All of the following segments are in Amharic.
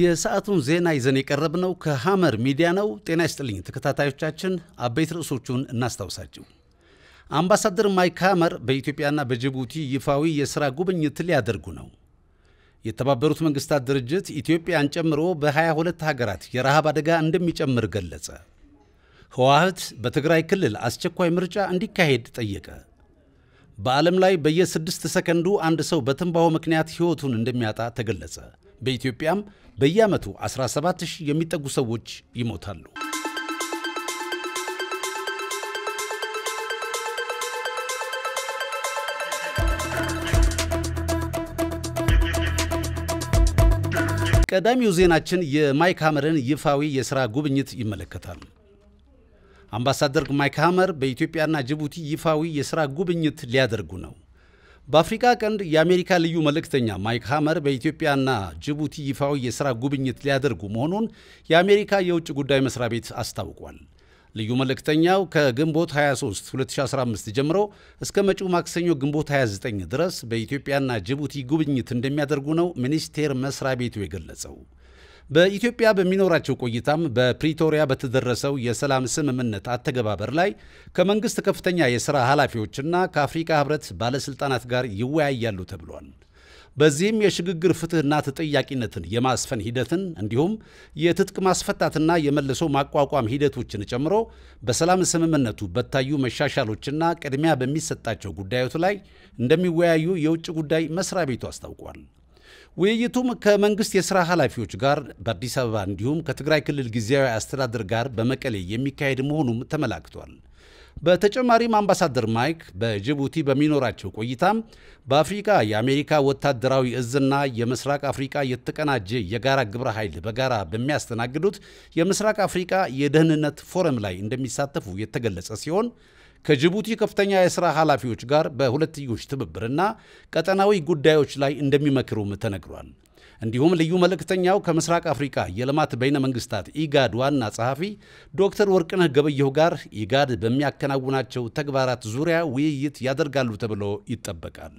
የሰዓቱን ዜና ይዘን የቀረብነው ከሐመር ሚዲያ ነው። ጤና ይስጥልኝ ተከታታዮቻችን፣ አበይት ርዕሶቹን እናስታውሳችሁ። አምባሳደር ማይክ ሐመር በኢትዮጵያና በጅቡቲ ይፋዊ የሥራ ጉብኝት ሊያደርጉ ነው። የተባበሩት መንግስታት ድርጅት ኢትዮጵያን ጨምሮ በ22 ሀገራት የረሃብ አደጋ እንደሚጨምር ገለጸ። ህወሓት በትግራይ ክልል አስቸኳይ ምርጫ እንዲካሄድ ጠየቀ። በዓለም ላይ በየስድስት ሰከንዱ አንድ ሰው በትንባሆ ምክንያት ሕይወቱን እንደሚያጣ ተገለጸ። በኢትዮጵያም በየዓመቱ 17 ሺህ የሚጠጉ ሰዎች ይሞታሉ። ቀዳሚው ዜናችን የማይክ ሐመርን ይፋዊ የሥራ ጉብኝት ይመለከታል። አምባሳደር ማይክ ሃመር በኢትዮጵያና ጅቡቲ ይፋዊ የሥራ ጉብኝት ሊያደርጉ ነው። በአፍሪካ ቀንድ የአሜሪካ ልዩ መልእክተኛ ማይክ ሀመር በኢትዮጵያና ጅቡቲ ይፋዊ የሥራ ጉብኝት ሊያደርጉ መሆኑን የአሜሪካ የውጭ ጉዳይ መስሪያ ቤት አስታውቋል። ልዩ መልእክተኛው ከግንቦት 23 2015 ጀምሮ እስከ መጪው ማክሰኞ ግንቦት 29 ድረስ በኢትዮጵያና ጅቡቲ ጉብኝት እንደሚያደርጉ ነው ሚኒስቴር መስሪያ ቤቱ የገለጸው። በኢትዮጵያ በሚኖራቸው ቆይታም በፕሪቶሪያ በተደረሰው የሰላም ስምምነት አተገባበር ላይ ከመንግስት ከፍተኛ የሥራ ኃላፊዎችና ከአፍሪካ ህብረት ባለሥልጣናት ጋር ይወያያሉ ተብሏል። በዚህም የሽግግር ፍትህና ተጠያቂነትን የማስፈን ሂደትን እንዲሁም የትጥቅ ማስፈታትና የመልሶ ማቋቋም ሂደቶችን ጨምሮ በሰላም ስምምነቱ በታዩ መሻሻሎችና ቅድሚያ በሚሰጣቸው ጉዳዮች ላይ እንደሚወያዩ የውጭ ጉዳይ መስሪያ ቤቱ አስታውቋል። ውይይቱም ከመንግስት የስራ ኃላፊዎች ጋር በአዲስ አበባ እንዲሁም ከትግራይ ክልል ጊዜያዊ አስተዳደር ጋር በመቀሌ የሚካሄድ መሆኑም ተመላክቷል። በተጨማሪም አምባሳደር ማይክ በጅቡቲ በሚኖራቸው ቆይታም በአፍሪካ የአሜሪካ ወታደራዊ እዝና የምስራቅ አፍሪካ የተቀናጀ የጋራ ግብረ ኃይል በጋራ በሚያስተናግዱት የምስራቅ አፍሪካ የደህንነት ፎረም ላይ እንደሚሳተፉ የተገለጸ ሲሆን ከጅቡቲ ከፍተኛ የሥራ ኃላፊዎች ጋር በሁለትዮሽ ትብብርና ቀጠናዊ ጉዳዮች ላይ እንደሚመክሩም ተነግሯል። እንዲሁም ልዩ መልእክተኛው ከምስራቅ አፍሪካ የልማት በይነ መንግስታት ኢጋድ ዋና ጸሐፊ ዶክተር ወርቅነህ ገበየሁ ጋር ኢጋድ በሚያከናውናቸው ተግባራት ዙሪያ ውይይት ያደርጋሉ ተብሎ ይጠበቃል።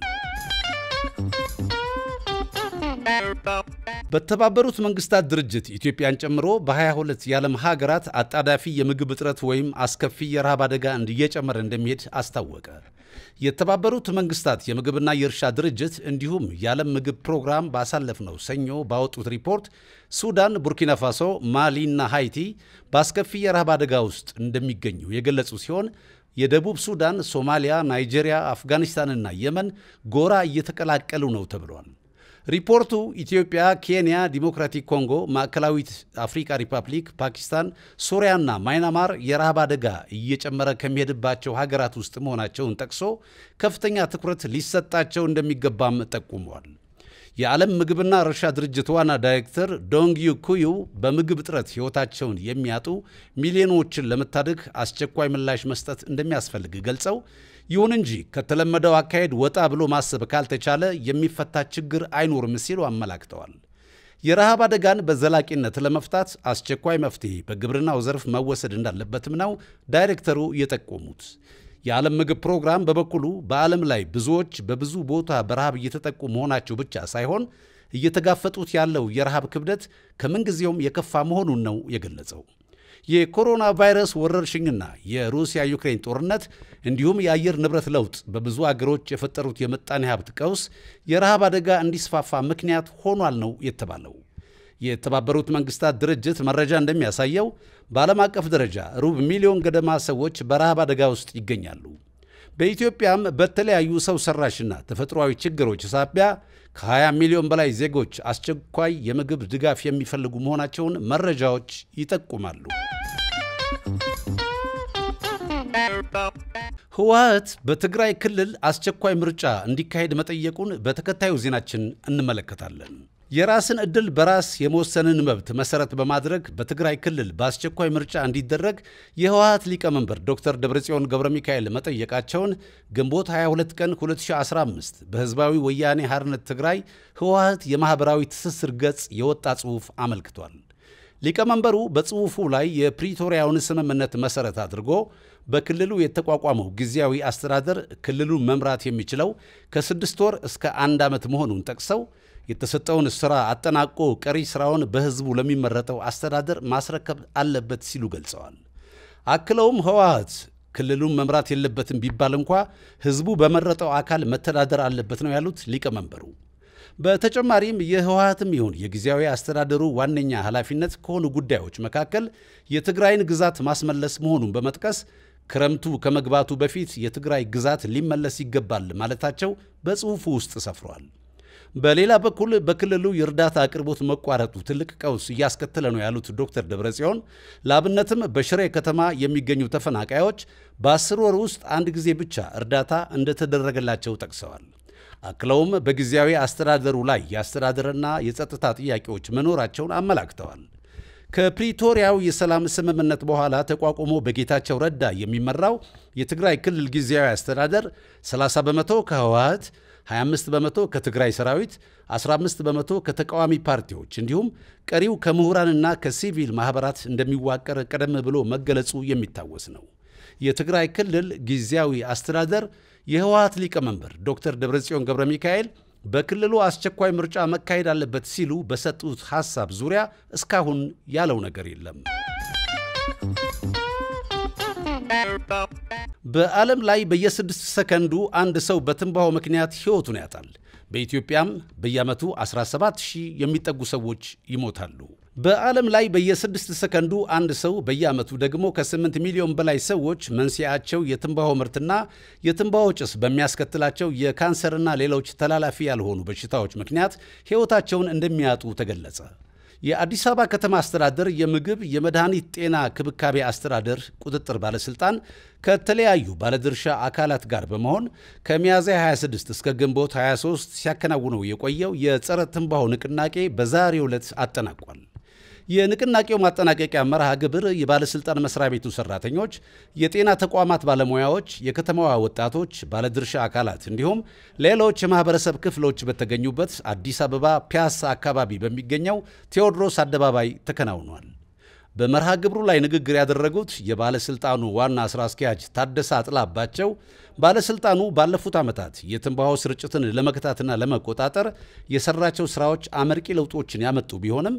በተባበሩት መንግስታት ድርጅት ኢትዮጵያን ጨምሮ በ22 የዓለም ሀገራት አጣዳፊ የምግብ እጥረት ወይም አስከፊ የረሃብ አደጋ እየጨመረ እንደሚሄድ አስታወቀ። የተባበሩት መንግስታት የምግብና የእርሻ ድርጅት እንዲሁም የዓለም ምግብ ፕሮግራም ባሳለፍነው ሰኞ ባወጡት ሪፖርት ሱዳን፣ ቡርኪና ፋሶ፣ ማሊና ሃይቲ በአስከፊ የረሃብ አደጋ ውስጥ እንደሚገኙ የገለጹ ሲሆን የደቡብ ሱዳን፣ ሶማሊያ፣ ናይጄሪያ፣ አፍጋኒስታንና የመን ጎራ እየተቀላቀሉ ነው ተብሏል። ሪፖርቱ ኢትዮጵያ፣ ኬንያ፣ ዲሞክራቲክ ኮንጎ፣ ማዕከላዊት አፍሪካ ሪፐብሊክ፣ ፓኪስታን፣ ሶሪያና ማይናማር የረሃብ አደጋ እየጨመረ ከሚሄድባቸው ሀገራት ውስጥ መሆናቸውን ጠቅሶ ከፍተኛ ትኩረት ሊሰጣቸው እንደሚገባም ጠቁመዋል። የዓለም ምግብና እርሻ ድርጅት ዋና ዳይሬክተር ዶንግዩ ኩዩ በምግብ እጥረት ሕይወታቸውን የሚያጡ ሚሊዮኖችን ለመታደግ አስቸኳይ ምላሽ መስጠት እንደሚያስፈልግ ገልጸው፣ ይሁን እንጂ ከተለመደው አካሄድ ወጣ ብሎ ማሰብ ካልተቻለ የሚፈታ ችግር አይኖርም ሲሉ አመላክተዋል። የረሃብ አደጋን በዘላቂነት ለመፍታት አስቸኳይ መፍትሄ በግብርናው ዘርፍ መወሰድ እንዳለበትም ነው ዳይሬክተሩ የጠቆሙት። የዓለም ምግብ ፕሮግራም በበኩሉ በዓለም ላይ ብዙዎች በብዙ ቦታ በረሃብ እየተጠቁ መሆናቸው ብቻ ሳይሆን እየተጋፈጡት ያለው የረሃብ ክብደት ከምንጊዜውም የከፋ መሆኑን ነው የገለጸው። የኮሮና ቫይረስ ወረርሽኝና የሩሲያ ዩክሬን ጦርነት እንዲሁም የአየር ንብረት ለውጥ በብዙ አገሮች የፈጠሩት የምጣኔ ሀብት ቀውስ የረሃብ አደጋ እንዲስፋፋ ምክንያት ሆኗል ነው የተባለው። የተባበሩት መንግስታት ድርጅት መረጃ እንደሚያሳየው በዓለም አቀፍ ደረጃ ሩብ ሚሊዮን ገደማ ሰዎች በረሃብ አደጋ ውስጥ ይገኛሉ። በኢትዮጵያም በተለያዩ ሰው ሰራሽና ተፈጥሯዊ ችግሮች ሳቢያ ከ20 ሚሊዮን በላይ ዜጎች አስቸኳይ የምግብ ድጋፍ የሚፈልጉ መሆናቸውን መረጃዎች ይጠቁማሉ። ህወሓት በትግራይ ክልል አስቸኳይ ምርጫ እንዲካሄድ መጠየቁን በተከታዩ ዜናችን እንመለከታለን። የራስን ዕድል በራስ የመወሰንን መብት መሰረት በማድረግ በትግራይ ክልል በአስቸኳይ ምርጫ እንዲደረግ የህወሀት ሊቀመንበር ዶክተር ደብረጽዮን ገብረ ሚካኤል መጠየቃቸውን ግንቦት 22 ቀን 2015 በህዝባዊ ወያኔ ሐርነት ትግራይ ህወሀት የማኅበራዊ ትስስር ገጽ የወጣ ጽሑፍ አመልክቷል። ሊቀመንበሩ በጽሑፉ ላይ የፕሪቶሪያውን ስምምነት መሰረት አድርጎ በክልሉ የተቋቋመው ጊዜያዊ አስተዳደር ክልሉን መምራት የሚችለው ከስድስት ወር እስከ አንድ ዓመት መሆኑን ጠቅሰው የተሰጠውን ስራ አጠናቆ ቀሪ ስራውን በህዝቡ ለሚመረጠው አስተዳደር ማስረከብ አለበት ሲሉ ገልጸዋል። አክለውም ህወሀት ክልሉን መምራት የለበትም ቢባል እንኳ ህዝቡ በመረጠው አካል መተዳደር አለበት ነው ያሉት ሊቀመንበሩ። በተጨማሪም የህወሀትም ይሁን የጊዜያዊ አስተዳደሩ ዋነኛ ኃላፊነት ከሆኑ ጉዳዮች መካከል የትግራይን ግዛት ማስመለስ መሆኑን በመጥቀስ ክረምቱ ከመግባቱ በፊት የትግራይ ግዛት ሊመለስ ይገባል ማለታቸው በጽሑፉ ውስጥ ሰፍሯል። በሌላ በኩል በክልሉ የእርዳታ አቅርቦት መቋረጡ ትልቅ ቀውስ እያስከተለ ነው ያሉት ዶክተር ደብረጽዮን ለአብነትም በሽሬ ከተማ የሚገኙ ተፈናቃዮች በአስር ወር ውስጥ አንድ ጊዜ ብቻ እርዳታ እንደተደረገላቸው ጠቅሰዋል። አክለውም በጊዜያዊ አስተዳደሩ ላይ የአስተዳደርና የጸጥታ ጥያቄዎች መኖራቸውን አመላክተዋል። ከፕሪቶሪያው የሰላም ስምምነት በኋላ ተቋቁሞ በጌታቸው ረዳ የሚመራው የትግራይ ክልል ጊዜያዊ አስተዳደር 30 በመቶ ከህወሓት 25 በመቶ ከትግራይ ሰራዊት፣ 15 በመቶ ከተቃዋሚ ፓርቲዎች እንዲሁም ቀሪው ከምሁራንና ከሲቪል ማኅበራት እንደሚዋቀር ቀደም ብሎ መገለጹ የሚታወስ ነው። የትግራይ ክልል ጊዜያዊ አስተዳደር የህወሀት ሊቀመንበር ዶክተር ደብረጽዮን ገብረ ሚካኤል በክልሉ አስቸኳይ ምርጫ መካሄድ አለበት ሲሉ በሰጡት ሐሳብ ዙሪያ እስካሁን ያለው ነገር የለም። በዓለም ላይ በየስድስት ሰከንዱ አንድ ሰው በትንባሆ ምክንያት ሕይወቱን ያጣል። በኢትዮጵያም በየዓመቱ 17 ሺህ የሚጠጉ ሰዎች ይሞታሉ። በዓለም ላይ በየስድስት ሰከንዱ አንድ ሰው በየዓመቱ ደግሞ ከ8 ሚሊዮን በላይ ሰዎች መንስኤያቸው የትንባሆ ምርትና የትንባሆ ጭስ በሚያስከትላቸው የካንሰርና ሌሎች ተላላፊ ያልሆኑ በሽታዎች ምክንያት ሕይወታቸውን እንደሚያጡ ተገለጸ። የአዲስ አበባ ከተማ አስተዳደር የምግብ የመድኃኒት ጤና ክብካቤ አስተዳደር ቁጥጥር ባለስልጣን ከተለያዩ ባለድርሻ አካላት ጋር በመሆን ከሚያዝያ 26 እስከ ግንቦት 23 ሲያከናውነው የቆየው የጸረ ትንባሆ ንቅናቄ በዛሬው ዕለት አጠናቋል። የንቅናቄው ማጠናቀቂያ መርሃ ግብር የባለሥልጣን መስሪያ ቤቱ ሰራተኞች የጤና ተቋማት ባለሙያዎች፣ የከተማዋ ወጣቶች፣ ባለድርሻ አካላት እንዲሁም ሌሎች የማህበረሰብ ክፍሎች በተገኙበት አዲስ አበባ ፒያሳ አካባቢ በሚገኘው ቴዎድሮስ አደባባይ ተከናውኗል። በመርሃ ግብሩ ላይ ንግግር ያደረጉት የባለስልጣኑ ዋና ስራ አስኪያጅ ታደሰ አጥላባቸው ባለስልጣኑ ባለፉት ዓመታት የትንባሆ ስርጭትን ለመግታትና ለመቆጣጠር የሰራቸው ስራዎች አመርቂ ለውጦችን ያመጡ ቢሆንም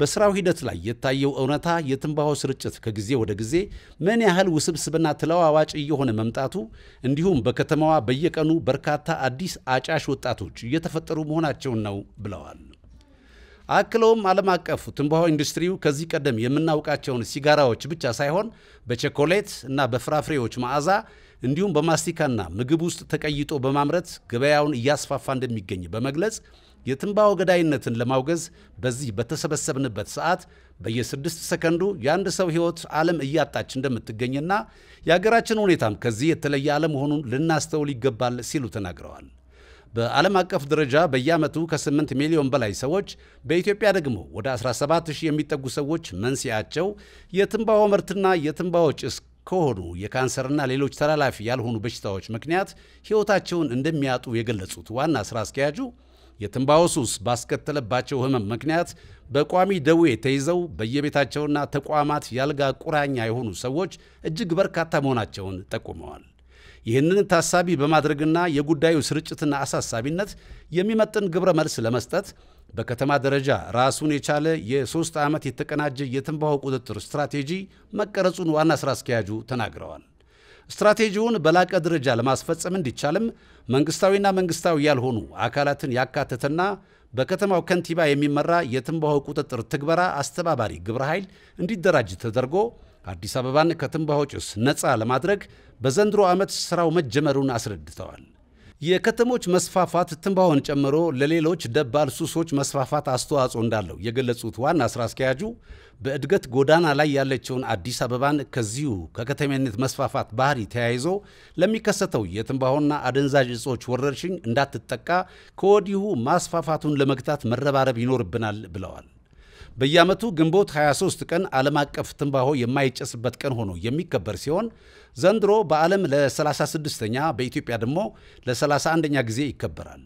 በስራው ሂደት ላይ የታየው እውነታ የትንባሆ ስርጭት ከጊዜ ወደ ጊዜ ምን ያህል ውስብስብና ተለዋዋጭ እየሆነ መምጣቱ እንዲሁም በከተማዋ በየቀኑ በርካታ አዲስ አጫሽ ወጣቶች እየተፈጠሩ መሆናቸውን ነው ብለዋል። አክለውም ዓለም አቀፉ ትንባሆ ኢንዱስትሪው ከዚህ ቀደም የምናውቃቸውን ሲጋራዎች ብቻ ሳይሆን በቸኮሌት እና በፍራፍሬዎች መዓዛ እንዲሁም በማስቲካና ምግብ ውስጥ ተቀይጦ በማምረት ገበያውን እያስፋፋ እንደሚገኝ በመግለጽ የትንባሆ ገዳይነትን ለማውገዝ በዚህ በተሰበሰብንበት ሰዓት በየስድስት ሰከንዱ የአንድ ሰው ሕይወት ዓለም እያጣች እንደምትገኝና የሀገራችን ሁኔታም ከዚህ የተለየ አለመሆኑን ልናስተውል ይገባል ሲሉ ተናግረዋል። በዓለም አቀፍ ደረጃ በየዓመቱ ከ8 ሚሊዮን በላይ ሰዎች፣ በኢትዮጵያ ደግሞ ወደ 17 ሺህ የሚጠጉ ሰዎች መንስኤያቸው የትንባሆ ምርትና የትንባሆ ጭስ ከሆኑ የካንሰርና ሌሎች ተላላፊ ያልሆኑ በሽታዎች ምክንያት ሕይወታቸውን እንደሚያጡ የገለጹት ዋና ሥራ አስኪያጁ የትንባሆ ሱስ ባስከተለባቸው ህመም ምክንያት በቋሚ ደዌ ተይዘው በየቤታቸውና ተቋማት ያልጋ ቁራኛ የሆኑ ሰዎች እጅግ በርካታ መሆናቸውን ጠቁመዋል። ይህንን ታሳቢ በማድረግና የጉዳዩ ስርጭትና አሳሳቢነት የሚመጥን ግብረ መልስ ለመስጠት በከተማ ደረጃ ራሱን የቻለ የሶስት ዓመት የተቀናጀ የትንባሆ ቁጥጥር ስትራቴጂ መቀረጹን ዋና ስራ አስኪያጁ ተናግረዋል። ስትራቴጂውን በላቀ ደረጃ ለማስፈጸም እንዲቻልም መንግስታዊና መንግስታዊ ያልሆኑ አካላትን ያካተተና በከተማው ከንቲባ የሚመራ የትንባሆ ቁጥጥር ትግበራ አስተባባሪ ግብረ ኃይል እንዲደራጅ ተደርጎ አዲስ አበባን ከትንባሆ ጭስ ነፃ ለማድረግ በዘንድሮ ዓመት ሥራው መጀመሩን አስረድተዋል። የከተሞች መስፋፋት ትንባሆን ጨምሮ ለሌሎች ደባል ሱሶች መስፋፋት አስተዋጽኦ እንዳለው የገለጹት ዋና ስራ አስኪያጁ በእድገት ጎዳና ላይ ያለችውን አዲስ አበባን ከዚሁ ከከተሜነት መስፋፋት ባህሪ ተያይዞ ለሚከሰተው የትንባሆና አደንዛዥ እጾች ወረርሽኝ እንዳትጠቃ ከወዲሁ ማስፋፋቱን ለመግታት መረባረብ ይኖርብናል ብለዋል። በየዓመቱ ግንቦት 23 ቀን ዓለም አቀፍ ትንባሆ የማይጨስበት ቀን ሆኖ የሚከበር ሲሆን ዘንድሮ በዓለም ለ36ኛ በኢትዮጵያ ደግሞ ለ31ኛ ጊዜ ይከበራል።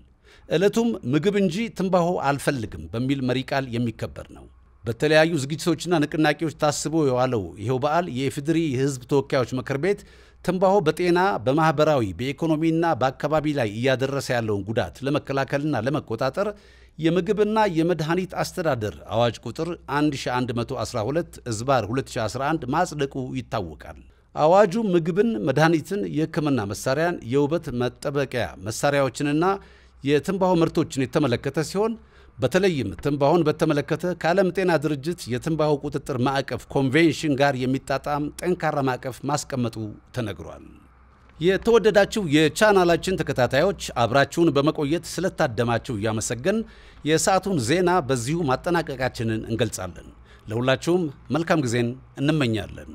ዕለቱም ምግብ እንጂ ትንባሆ አልፈልግም በሚል መሪ ቃል የሚከበር ነው። በተለያዩ ዝግጅቶችና ንቅናቄዎች ታስቦ የዋለው ይኸው በዓል የኢፌዴሪ የሕዝብ ተወካዮች ምክር ቤት ትንባሆ በጤና በማኅበራዊ፣ በኢኮኖሚና በአካባቢ ላይ እያደረሰ ያለውን ጉዳት ለመከላከልና ለመቆጣጠር የምግብና የመድኃኒት አስተዳደር አዋጅ ቁጥር 1112 እዝባር 2011 ማጽደቁ ይታወቃል። አዋጁ ምግብን፣ መድኃኒትን፣ የሕክምና መሳሪያን፣ የውበት መጠበቂያ መሳሪያዎችንና የትንባሆ ምርቶችን የተመለከተ ሲሆን በተለይም ትንባሆን በተመለከተ ከዓለም ጤና ድርጅት የትንባሆ ቁጥጥር ማዕቀፍ ኮንቬንሽን ጋር የሚጣጣም ጠንካራ ማዕቀፍ ማስቀመጡ ተነግሯል። የተወደዳችሁ የቻናላችን ተከታታዮች አብራችሁን በመቆየት ስለታደማችሁ እያመሰገን የሰዓቱን ዜና በዚሁ ማጠናቀቃችንን እንገልጻለን። ለሁላችሁም መልካም ጊዜን እንመኛለን።